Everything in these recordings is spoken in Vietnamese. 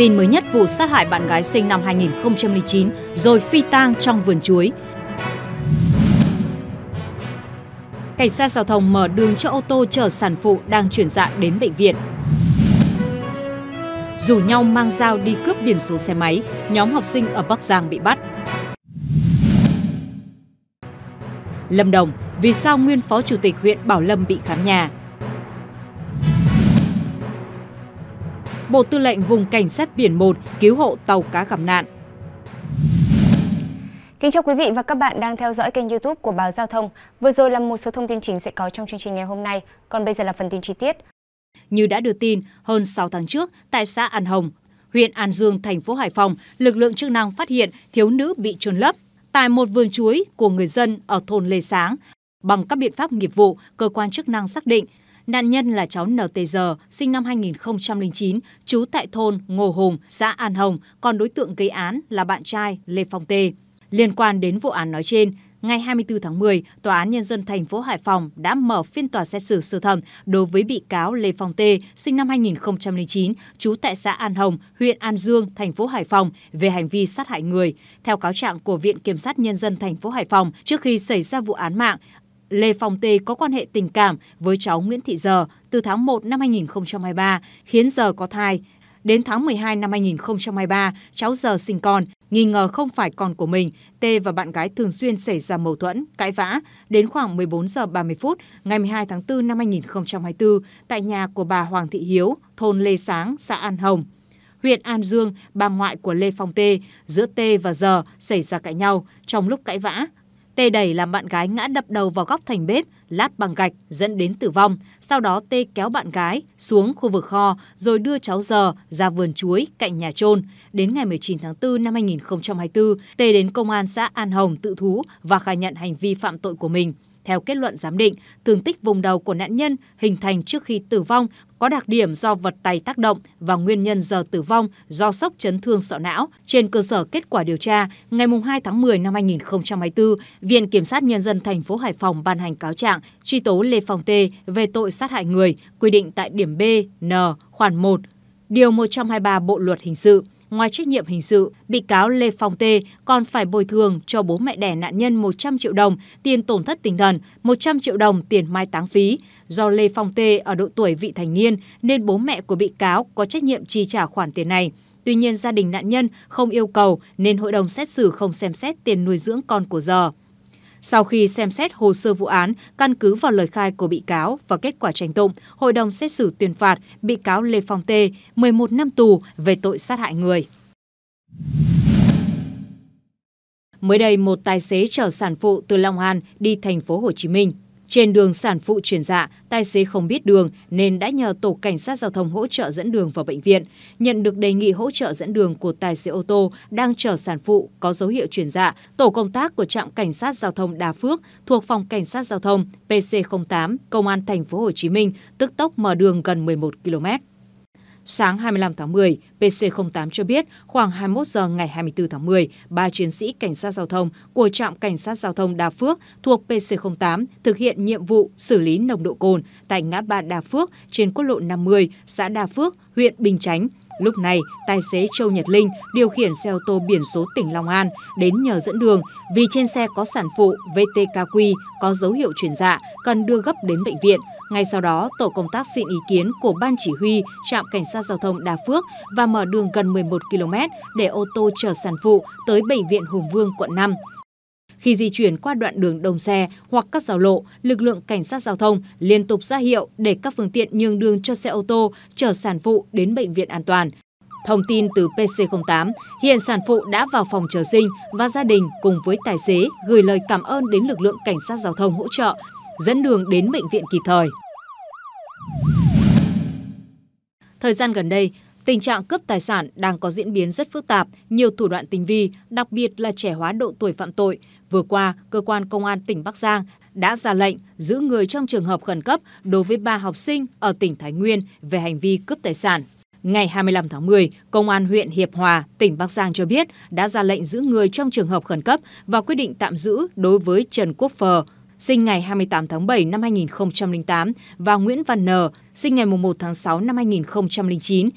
tin mới nhất vụ sát hại bạn gái sinh năm 2009 rồi phi tang trong vườn chuối. Cảnh sát giao thông mở đường cho ô tô chở sản phụ đang chuyển dạ đến bệnh viện. Rủ nhau mang dao đi cướp biển số xe máy, nhóm học sinh ở Bắc Giang bị bắt. Lâm Đồng, vì sao nguyên phó chủ tịch huyện Bảo Lâm bị khám nhà? Bộ Tư lệnh Vùng Cảnh sát Biển 1 cứu hộ tàu cá gặp nạn. Kính chào quý vị và các bạn đang theo dõi kênh youtube của Báo Giao thông. Vừa rồi là một số thông tin chính sẽ có trong chương trình ngày hôm nay, còn bây giờ là phần tin chi tiết. Như đã đưa tin, hơn 6 tháng trước, tại xã An Hồng, huyện An Dương, thành phố Hải Phòng, lực lượng chức năng phát hiện thiếu nữ bị trôn lấp tại một vườn chuối của người dân ở thôn Lê Sáng. Bằng các biện pháp nghiệp vụ, cơ quan chức năng xác định Nạn nhân là cháu NTG, sinh năm 2009, trú tại thôn Ngô Hùng, xã An Hồng, còn đối tượng gây án là bạn trai Lê Phong Tê. Liên quan đến vụ án nói trên, ngày 24 tháng 10, Tòa án Nhân dân thành phố Hải Phòng đã mở phiên tòa xét xử sơ thẩm đối với bị cáo Lê Phong Tê, sinh năm 2009, trú tại xã An Hồng, huyện An Dương, thành phố Hải Phòng về hành vi sát hại người. Theo cáo trạng của Viện Kiểm sát Nhân dân thành phố Hải Phòng, trước khi xảy ra vụ án mạng, Lê Phong Tê có quan hệ tình cảm với cháu Nguyễn Thị Giờ từ tháng 1 năm 2023, khiến Giờ có thai. Đến tháng 12 năm 2023, cháu Giờ sinh con, nghi ngờ không phải con của mình. Tê và bạn gái thường xuyên xảy ra mâu thuẫn, cãi vã. Đến khoảng 14 giờ 30 phút ngày 12 tháng 4 năm 2024, tại nhà của bà Hoàng Thị Hiếu, thôn Lê Sáng, xã An Hồng, huyện An Dương, bà ngoại của Lê Phong Tê, giữa Tê và Giờ xảy ra cãi nhau. Trong lúc cãi vã, Tê đẩy làm bạn gái ngã đập đầu vào góc thành bếp, lát bằng gạch dẫn đến tử vong. Sau đó Tê kéo bạn gái xuống khu vực kho rồi đưa cháu giờ ra vườn chuối cạnh nhà trôn. Đến ngày 19 tháng 4 năm 2024, Tê đến công an xã An Hồng tự thú và khai nhận hành vi phạm tội của mình. Theo kết luận giám định, thương tích vùng đầu của nạn nhân hình thành trước khi tử vong có đặc điểm do vật tay tác động và nguyên nhân giờ tử vong do sốc chấn thương sọ não. Trên cơ sở kết quả điều tra, ngày 2 tháng 10 năm 2024, Viện Kiểm sát Nhân dân thành phố Hải Phòng ban hành cáo trạng truy tố Lê Phong Tê về tội sát hại người, quy định tại điểm B, N, khoản 1, điều 123 Bộ Luật Hình sự ngoài trách nhiệm hình sự, bị cáo Lê Phong Tê còn phải bồi thường cho bố mẹ đẻ nạn nhân 100 triệu đồng tiền tổn thất tinh thần, 100 triệu đồng tiền mai táng phí. Do Lê Phong Tê ở độ tuổi vị thành niên nên bố mẹ của bị cáo có trách nhiệm chi trả khoản tiền này. Tuy nhiên gia đình nạn nhân không yêu cầu nên hội đồng xét xử không xem xét tiền nuôi dưỡng con của giờ. Sau khi xem xét hồ sơ vụ án, căn cứ vào lời khai của bị cáo và kết quả tranh tụng, hội đồng xét xử tuyên phạt bị cáo Lê Phong Tê 11 năm tù về tội sát hại người. Mới đây, một tài xế chở sản phụ từ Long An đi thành phố Hồ Chí Minh trên đường sản phụ chuyển dạ, tài xế không biết đường nên đã nhờ tổ cảnh sát giao thông hỗ trợ dẫn đường vào bệnh viện. Nhận được đề nghị hỗ trợ dẫn đường của tài xế ô tô đang chở sản phụ có dấu hiệu chuyển dạ, tổ công tác của trạm cảnh sát giao thông Đà Phước thuộc phòng cảnh sát giao thông PC08, công an thành phố Hồ Chí Minh tức tốc mở đường gần 11 km. Sáng 25 tháng 10, PC08 cho biết khoảng 21 giờ ngày 24 tháng 10, ba chiến sĩ cảnh sát giao thông của trạm cảnh sát giao thông Đà Phước thuộc PC08 thực hiện nhiệm vụ xử lý nồng độ cồn tại ngã ba Đà Phước trên quốc lộ 50, xã Đà Phước, huyện Bình Chánh, Lúc này, tài xế Châu Nhật Linh điều khiển xe ô tô biển số tỉnh Long An đến nhờ dẫn đường vì trên xe có sản phụ VTKQ có dấu hiệu chuyển dạ, cần đưa gấp đến bệnh viện. Ngay sau đó, tổ công tác xin ý kiến của Ban Chỉ huy Trạm Cảnh sát Giao thông Đà Phước và mở đường gần 11 km để ô tô chở sản phụ tới Bệnh viện Hùng Vương, quận 5. Khi di chuyển qua đoạn đường đông xe hoặc các giao lộ, lực lượng cảnh sát giao thông liên tục ra hiệu để các phương tiện nhường đường cho xe ô tô chở sản phụ đến bệnh viện an toàn. Thông tin từ PC08, hiện sản phụ đã vào phòng chờ sinh và gia đình cùng với tài xế gửi lời cảm ơn đến lực lượng cảnh sát giao thông hỗ trợ, dẫn đường đến bệnh viện kịp thời. Thời gian gần đây, tình trạng cướp tài sản đang có diễn biến rất phức tạp, nhiều thủ đoạn tinh vi, đặc biệt là trẻ hóa độ tuổi phạm tội Vừa qua, cơ quan công an tỉnh Bắc Giang đã ra lệnh giữ người trong trường hợp khẩn cấp đối với ba học sinh ở tỉnh Thái Nguyên về hành vi cướp tài sản. Ngày 25 tháng 10, Công an huyện Hiệp Hòa, tỉnh Bắc Giang cho biết đã ra lệnh giữ người trong trường hợp khẩn cấp và quyết định tạm giữ đối với Trần Quốc Phờ, sinh ngày 28 tháng 7 năm 2008 và Nguyễn Văn N, sinh ngày 1 tháng 6 năm 2009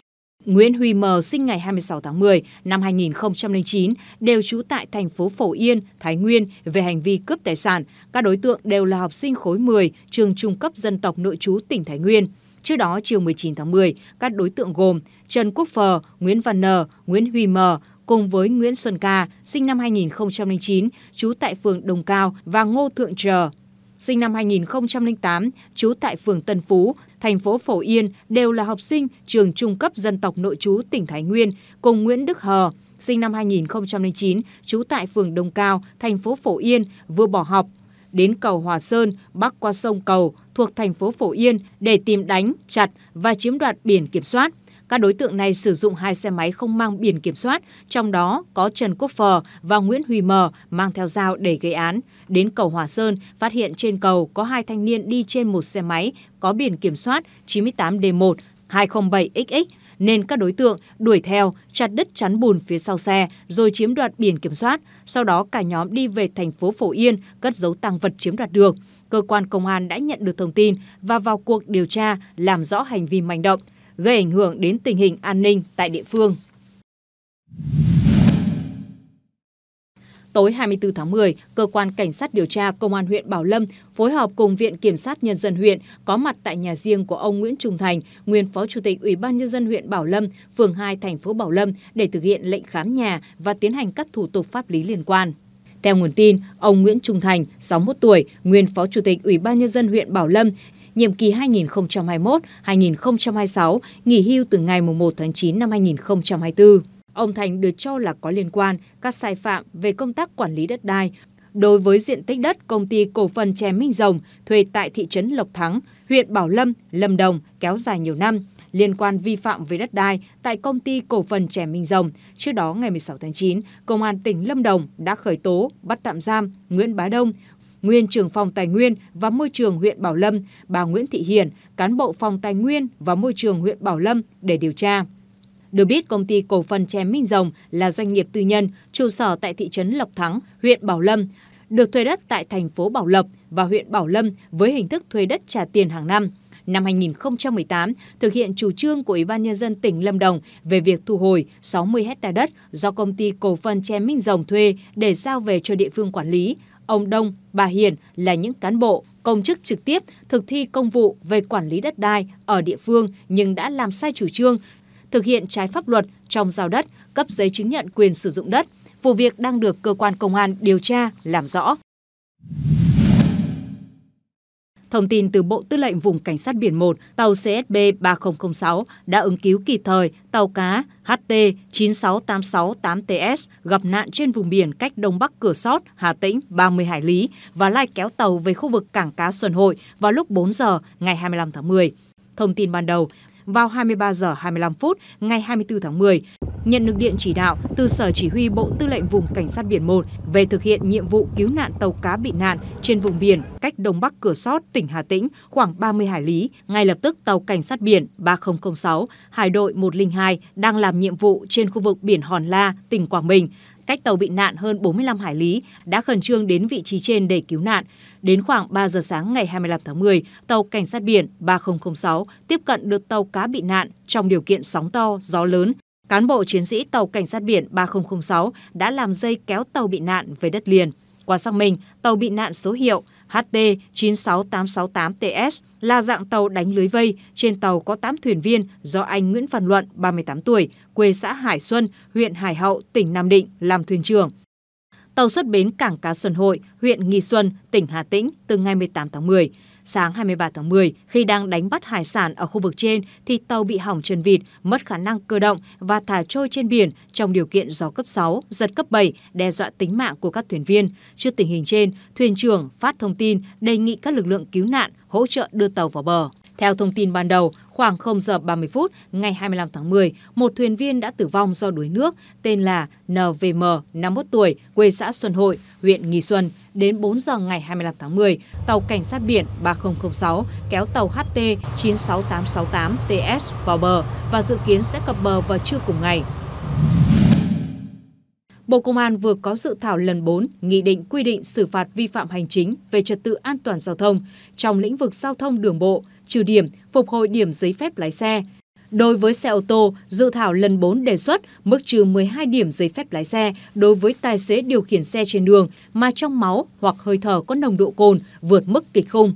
Nguyễn Huy Mờ sinh ngày 26 tháng 10 năm 2009, đều trú tại thành phố Phổ Yên, Thái Nguyên về hành vi cướp tài sản. Các đối tượng đều là học sinh khối 10, trường trung cấp dân tộc nội trú tỉnh Thái Nguyên. Trước đó, chiều 19 tháng 10, các đối tượng gồm Trần Quốc Phờ, Nguyễn Văn Nờ, Nguyễn Huy Mờ, cùng với Nguyễn Xuân Ca, sinh năm 2009, trú tại phường Đồng Cao và Ngô Thượng Trờ, sinh năm 2008, trú tại phường Tân Phú, thành phố Phổ Yên đều là học sinh trường trung cấp dân tộc nội trú tỉnh Thái Nguyên cùng Nguyễn Đức Hờ, sinh năm 2009, trú tại phường Đông Cao, thành phố Phổ Yên, vừa bỏ học. Đến cầu Hòa Sơn, bắc qua sông Cầu, thuộc thành phố Phổ Yên để tìm đánh, chặt và chiếm đoạt biển kiểm soát. Các đối tượng này sử dụng hai xe máy không mang biển kiểm soát, trong đó có Trần Quốc Phờ và Nguyễn Huy Mờ mang theo dao để gây án. Đến cầu Hòa Sơn, phát hiện trên cầu có hai thanh niên đi trên một xe máy có biển kiểm soát 98D1 207XX nên các đối tượng đuổi theo, chặt đứt chắn bùn phía sau xe rồi chiếm đoạt biển kiểm soát. Sau đó cả nhóm đi về thành phố Phổ Yên cất giấu tăng vật chiếm đoạt được. Cơ quan công an đã nhận được thông tin và vào cuộc điều tra làm rõ hành vi manh động gây ảnh hưởng đến tình hình an ninh tại địa phương. Tối 24 tháng 10, cơ quan cảnh sát điều tra công an huyện Bảo Lâm phối hợp cùng viện kiểm sát nhân dân huyện có mặt tại nhà riêng của ông Nguyễn Trung Thành, nguyên phó chủ tịch Ủy ban nhân dân huyện Bảo Lâm, phường 2 thành phố Bảo Lâm để thực hiện lệnh khám nhà và tiến hành các thủ tục pháp lý liên quan. Theo nguồn tin, ông Nguyễn Trung Thành, 61 tuổi, nguyên phó chủ tịch Ủy ban nhân dân huyện Bảo Lâm, nhiệm kỳ 2021-2026, nghỉ hưu từ ngày 1 tháng 9 năm 2024. Ông Thành được cho là có liên quan các sai phạm về công tác quản lý đất đai đối với diện tích đất công ty cổ phần chè Minh Rồng thuê tại thị trấn Lộc Thắng, huyện Bảo Lâm, Lâm Đồng kéo dài nhiều năm liên quan vi phạm về đất đai tại công ty cổ phần chè Minh Rồng. Trước đó ngày 16 tháng 9, Công an tỉnh Lâm Đồng đã khởi tố, bắt tạm giam Nguyễn Bá Đông, nguyên trưởng phòng Tài nguyên và Môi trường huyện Bảo Lâm, bà Nguyễn Thị Hiền, cán bộ phòng Tài nguyên và Môi trường huyện Bảo Lâm để điều tra. Được biết, công ty cổ phần Chè Minh Rồng là doanh nghiệp tư nhân, trụ sở tại thị trấn Lộc Thắng, huyện Bảo Lâm, được thuê đất tại thành phố Bảo Lộc và huyện Bảo Lâm với hình thức thuê đất trả tiền hàng năm. Năm 2018, thực hiện chủ trương của Ủy ban Nhân dân tỉnh Lâm Đồng về việc thu hồi 60 hecta đất do công ty cổ phần chém Minh Rồng thuê để giao về cho địa phương quản lý, Ông Đông, bà Hiền là những cán bộ, công chức trực tiếp thực thi công vụ về quản lý đất đai ở địa phương nhưng đã làm sai chủ trương, thực hiện trái pháp luật trong giao đất, cấp giấy chứng nhận quyền sử dụng đất. Vụ việc đang được cơ quan công an điều tra làm rõ. Thông tin từ Bộ Tư lệnh Vùng Cảnh sát Biển 1, tàu CSB 3006 đã ứng cứu kịp thời tàu cá HT 96868TS gặp nạn trên vùng biển cách Đông Bắc Cửa Sót, Hà Tĩnh 30 hải lý và lai kéo tàu về khu vực cảng cá Xuân Hội vào lúc 4 giờ ngày 25 tháng 10. Thông tin ban đầu, vào 23 giờ 25 phút ngày 24 tháng 10, nhận được điện chỉ đạo từ Sở Chỉ huy Bộ Tư lệnh Vùng Cảnh sát Biển 1 về thực hiện nhiệm vụ cứu nạn tàu cá bị nạn trên vùng biển cách Đông Bắc Cửa Sót, tỉnh Hà Tĩnh khoảng 30 hải lý. Ngay lập tức, tàu Cảnh sát biển 3006, Hải đội 102 đang làm nhiệm vụ trên khu vực biển Hòn La, tỉnh Quảng Bình cách tàu bị nạn hơn 45 hải lý, đã khẩn trương đến vị trí trên để cứu nạn. Đến khoảng 3 giờ sáng ngày 25 tháng 10, tàu Cảnh sát biển 3006 tiếp cận được tàu cá bị nạn trong điều kiện sóng to, gió lớn cán bộ chiến sĩ tàu cảnh sát biển 3006 đã làm dây kéo tàu bị nạn về đất liền. Qua xác minh, tàu bị nạn số hiệu HT 96868TS là dạng tàu đánh lưới vây. Trên tàu có 8 thuyền viên do anh Nguyễn Văn Luận, 38 tuổi, quê xã Hải Xuân, huyện Hải Hậu, tỉnh Nam Định làm thuyền trưởng. Tàu xuất bến cảng cá Xuân Hội, huyện Nghi Xuân, tỉnh Hà Tĩnh từ ngày 18 tháng 10. Sáng 23 tháng 10, khi đang đánh bắt hải sản ở khu vực trên thì tàu bị hỏng chân vịt, mất khả năng cơ động và thả trôi trên biển trong điều kiện gió cấp 6, giật cấp 7 đe dọa tính mạng của các thuyền viên. Trước tình hình trên, thuyền trưởng phát thông tin đề nghị các lực lượng cứu nạn hỗ trợ đưa tàu vào bờ. Theo thông tin ban đầu, khoảng 0 giờ 30 phút ngày 25 tháng 10, một thuyền viên đã tử vong do đuối nước tên là NVM, 51 tuổi, quê xã Xuân Hội, huyện Nghi Xuân đến 4 giờ ngày 25 tháng 10, tàu Cảnh sát biển 3006 kéo tàu HT 96868 TS vào bờ và dự kiến sẽ cập bờ vào trưa cùng ngày. Bộ Công an vừa có dự thảo lần 4 nghị định quy định xử phạt vi phạm hành chính về trật tự an toàn giao thông trong lĩnh vực giao thông đường bộ, trừ điểm, phục hồi điểm giấy phép lái xe, Đối với xe ô tô, dự thảo lần 4 đề xuất mức trừ 12 điểm giấy phép lái xe đối với tài xế điều khiển xe trên đường mà trong máu hoặc hơi thở có nồng độ cồn vượt mức kịch khung.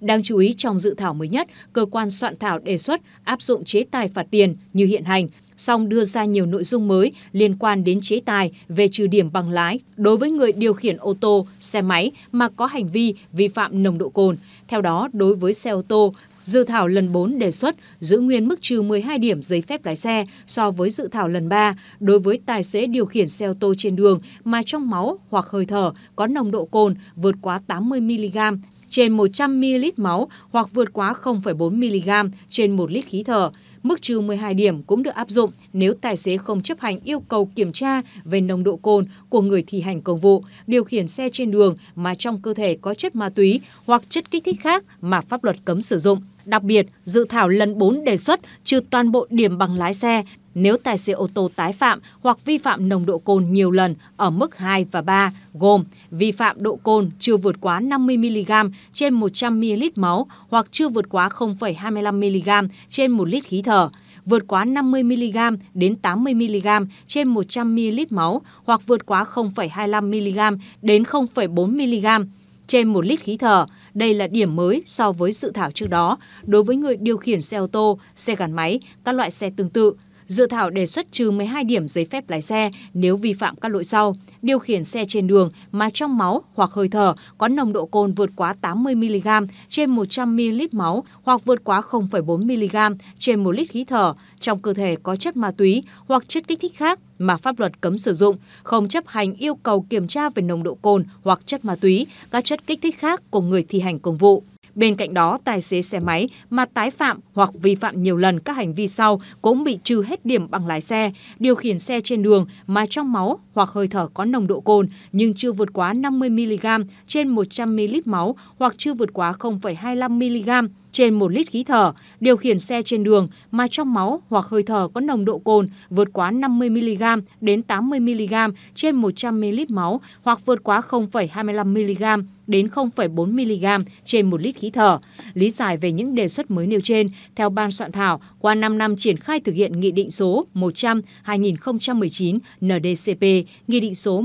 Đáng chú ý trong dự thảo mới nhất, cơ quan soạn thảo đề xuất áp dụng chế tài phạt tiền như hiện hành, song đưa ra nhiều nội dung mới liên quan đến chế tài về trừ điểm bằng lái đối với người điều khiển ô tô, xe máy mà có hành vi vi phạm nồng độ cồn. Theo đó, đối với xe ô tô, Dự thảo lần 4 đề xuất giữ nguyên mức trừ 12 điểm giấy phép lái xe so với dự thảo lần 3 đối với tài xế điều khiển xe ô tô trên đường mà trong máu hoặc hơi thở có nồng độ cồn vượt quá 80mg trên 100ml máu hoặc vượt quá 0,4mg trên 1 lít khí thở Mức trừ 12 điểm cũng được áp dụng nếu tài xế không chấp hành yêu cầu kiểm tra về nồng độ cồn của người thi hành công vụ, điều khiển xe trên đường mà trong cơ thể có chất ma túy hoặc chất kích thích khác mà pháp luật cấm sử dụng. Đặc biệt, dự thảo lần 4 đề xuất trừ toàn bộ điểm bằng lái xe nếu tài xế ô tô tái phạm hoặc vi phạm nồng độ cồn nhiều lần ở mức 2 và 3, gồm vi phạm độ cồn chưa vượt quá 50mg trên 100ml máu hoặc chưa vượt quá 0,25mg trên 1 lít khí thở, vượt quá 50mg đến 80mg trên 100ml máu hoặc vượt quá 0,25mg đến 0,4mg trên 1 lít khí thở. Đây là điểm mới so với dự thảo trước đó đối với người điều khiển xe ô tô, xe gắn máy, các loại xe tương tự. Dự thảo đề xuất trừ 12 điểm giấy phép lái xe nếu vi phạm các lỗi sau: điều khiển xe trên đường mà trong máu hoặc hơi thở có nồng độ cồn vượt quá 80 mg trên 100 ml máu hoặc vượt quá 0,4 mg trên 1 lít khí thở, trong cơ thể có chất ma túy hoặc chất kích thích khác mà pháp luật cấm sử dụng, không chấp hành yêu cầu kiểm tra về nồng độ cồn hoặc chất ma túy, các chất kích thích khác của người thi hành công vụ. Bên cạnh đó, tài xế xe máy mà tái phạm hoặc vi phạm nhiều lần các hành vi sau cũng bị trừ hết điểm bằng lái xe, điều khiển xe trên đường mà trong máu hoặc hơi thở có nồng độ cồn nhưng chưa vượt quá 50mg trên 100 ml máu hoặc chưa vượt quá 0,25mg trên 1 lít khí thở, điều khiển xe trên đường mà trong máu hoặc hơi thở có nồng độ cồn vượt quá 50mg đến 80mg trên 100ml máu hoặc vượt quá 0,25mg đến 0,4 mg trên 1 lít khí thở. Lý giải về những đề xuất mới nêu trên, theo ban soạn thảo, qua 5 năm triển khai thực hiện Nghị định số 100-2019 NDCP, Nghị định số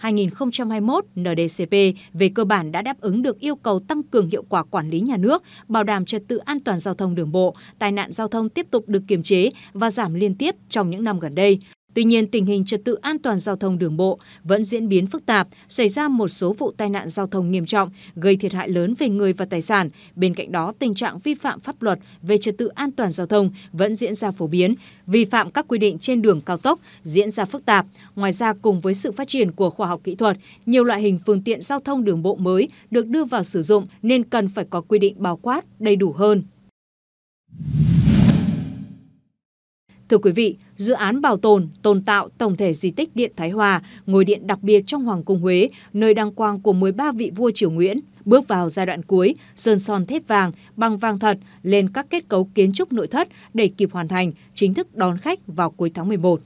123-2021 NDCP về cơ bản đã đáp ứng được yêu cầu tăng cường hiệu quả quản lý nhà nước, bảo đảm trật tự an toàn giao thông đường bộ, tai nạn giao thông tiếp tục được kiềm chế và giảm liên tiếp trong những năm gần đây. Tuy nhiên, tình hình trật tự an toàn giao thông đường bộ vẫn diễn biến phức tạp, xảy ra một số vụ tai nạn giao thông nghiêm trọng, gây thiệt hại lớn về người và tài sản. Bên cạnh đó, tình trạng vi phạm pháp luật về trật tự an toàn giao thông vẫn diễn ra phổ biến, vi phạm các quy định trên đường cao tốc diễn ra phức tạp. Ngoài ra, cùng với sự phát triển của khoa học kỹ thuật, nhiều loại hình phương tiện giao thông đường bộ mới được đưa vào sử dụng nên cần phải có quy định bao quát đầy đủ hơn. Thưa quý vị, dự án bảo tồn, tồn tạo tổng thể di tích Điện Thái Hòa, ngôi điện đặc biệt trong Hoàng cung Huế, nơi đăng quang của 13 vị vua Triều Nguyễn, bước vào giai đoạn cuối, sơn son thép vàng, bằng vàng thật lên các kết cấu kiến trúc nội thất để kịp hoàn thành, chính thức đón khách vào cuối tháng 11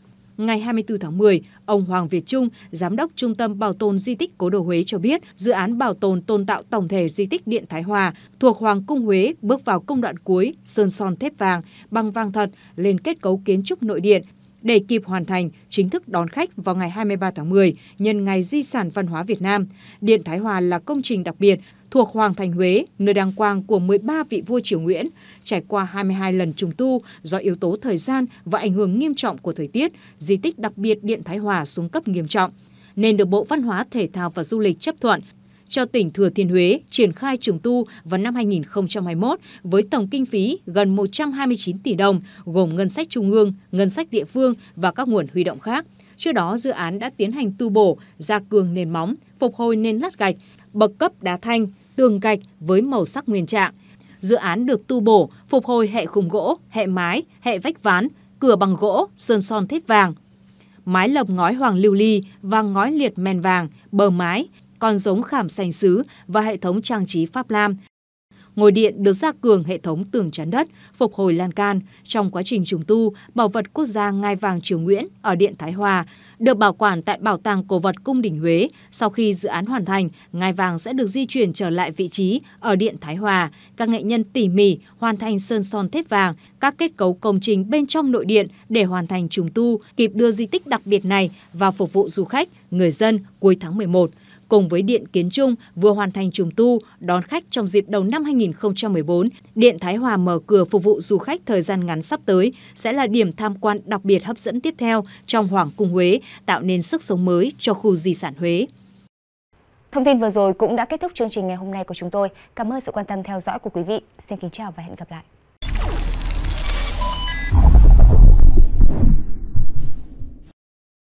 ngày 24 tháng 10, ông Hoàng Việt Trung, Giám đốc Trung tâm Bảo tồn Di tích Cố đô Huế cho biết, dự án bảo tồn tôn tạo tổng thể di tích Điện Thái Hòa thuộc Hoàng Cung Huế bước vào công đoạn cuối, sơn son thép vàng, băng vàng thật, lên kết cấu kiến trúc nội điện, để kịp hoàn thành, chính thức đón khách vào ngày 23 tháng 10, nhân ngày Di sản Văn hóa Việt Nam. Điện Thái Hòa là công trình đặc biệt thuộc Hoàng thành Huế, nơi đăng quang của 13 vị vua triều Nguyễn trải qua 22 lần trùng tu do yếu tố thời gian và ảnh hưởng nghiêm trọng của thời tiết, di tích đặc biệt Điện Thái Hòa xuống cấp nghiêm trọng, nên được Bộ Văn hóa, Thể thao và Du lịch chấp thuận cho tỉnh Thừa Thiên Huế triển khai trùng tu vào năm 2021 với tổng kinh phí gần 129 tỷ đồng, gồm ngân sách trung ương, ngân sách địa phương và các nguồn huy động khác. Trước đó, dự án đã tiến hành tu bổ, gia cường nền móng, phục hồi nền lát gạch, bậc cấp đá thanh, tường gạch với màu sắc nguyên trạng, dự án được tu bổ, phục hồi hệ khung gỗ, hệ mái, hệ vách ván, cửa bằng gỗ, sơn son thép vàng. Mái lợp ngói hoàng lưu ly và ngói liệt men vàng, bờ mái, con giống khảm sành sứ và hệ thống trang trí Pháp Lam ngôi điện được gia cường hệ thống tường chắn đất, phục hồi lan can. Trong quá trình trùng tu, bảo vật quốc gia ngai vàng Triều Nguyễn ở Điện Thái Hòa được bảo quản tại Bảo tàng Cổ vật Cung đình Huế. Sau khi dự án hoàn thành, ngai vàng sẽ được di chuyển trở lại vị trí ở Điện Thái Hòa. Các nghệ nhân tỉ mỉ hoàn thành sơn son thép vàng, các kết cấu công trình bên trong nội điện để hoàn thành trùng tu, kịp đưa di tích đặc biệt này vào phục vụ du khách, người dân cuối tháng 11 cùng với Điện Kiến Trung vừa hoàn thành trùng tu, đón khách trong dịp đầu năm 2014, Điện Thái Hòa mở cửa phục vụ du khách thời gian ngắn sắp tới sẽ là điểm tham quan đặc biệt hấp dẫn tiếp theo trong Hoàng cung Huế, tạo nên sức sống mới cho khu di sản Huế. Thông tin vừa rồi cũng đã kết thúc chương trình ngày hôm nay của chúng tôi. Cảm ơn sự quan tâm theo dõi của quý vị. Xin kính chào và hẹn gặp lại.